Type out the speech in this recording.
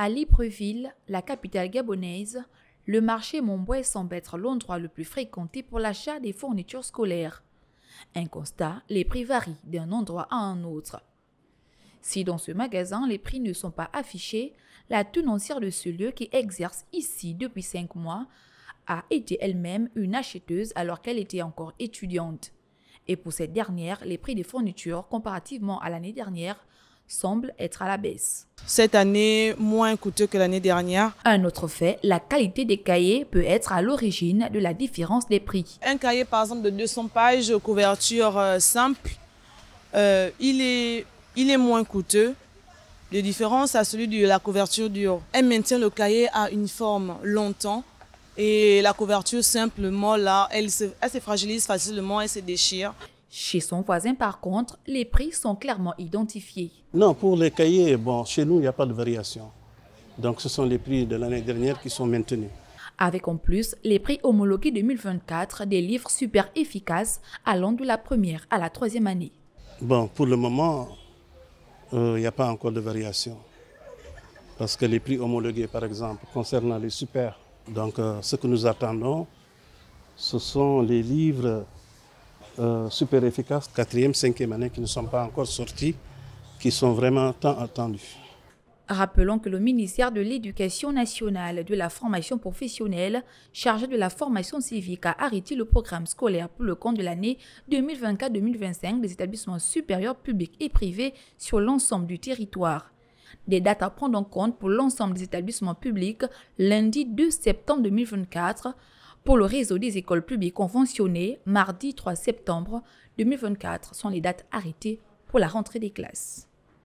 À Libreville, la capitale gabonaise, le marché Montbois semble être l'endroit le plus fréquenté pour l'achat des fournitures scolaires. Un constat, les prix varient d'un endroit à un autre. Si dans ce magasin les prix ne sont pas affichés, la tenancière de ce lieu qui exerce ici depuis cinq mois a été elle-même une acheteuse alors qu'elle était encore étudiante. Et pour cette dernière, les prix des fournitures, comparativement à l'année dernière, semble être à la baisse. Cette année, moins coûteux que l'année dernière. Un autre fait, la qualité des cahiers peut être à l'origine de la différence des prix. Un cahier par exemple de 200 pages, couverture euh, simple, euh, il, est, il est moins coûteux. De différence à celui de la couverture dure. Elle maintient le cahier à une forme longtemps et la couverture simplement là, elle se, elle se fragilise facilement, elle se déchire. Chez son voisin, par contre, les prix sont clairement identifiés. Non, pour les cahiers, bon, chez nous, il n'y a pas de variation. Donc, ce sont les prix de l'année dernière qui sont maintenus. Avec en plus les prix homologués 2024 des livres super efficaces allant de la première à la troisième année. Bon, pour le moment, euh, il n'y a pas encore de variation. Parce que les prix homologués, par exemple, concernant les super, donc euh, ce que nous attendons, ce sont les livres euh, super efficaces, quatrième, cinquième année, qui ne sont pas encore sortis, qui sont vraiment tant attendus. Rappelons que le ministère de l'Éducation nationale de la formation professionnelle, chargé de la formation civique, a arrêté le programme scolaire pour le compte de l'année 2024-2025 des établissements supérieurs publics et privés sur l'ensemble du territoire. Des dates à prendre en compte pour l'ensemble des établissements publics lundi 2 septembre 2024 pour le réseau des écoles publiques conventionnées mardi 3 septembre 2024 sont les dates arrêtées pour la rentrée des classes.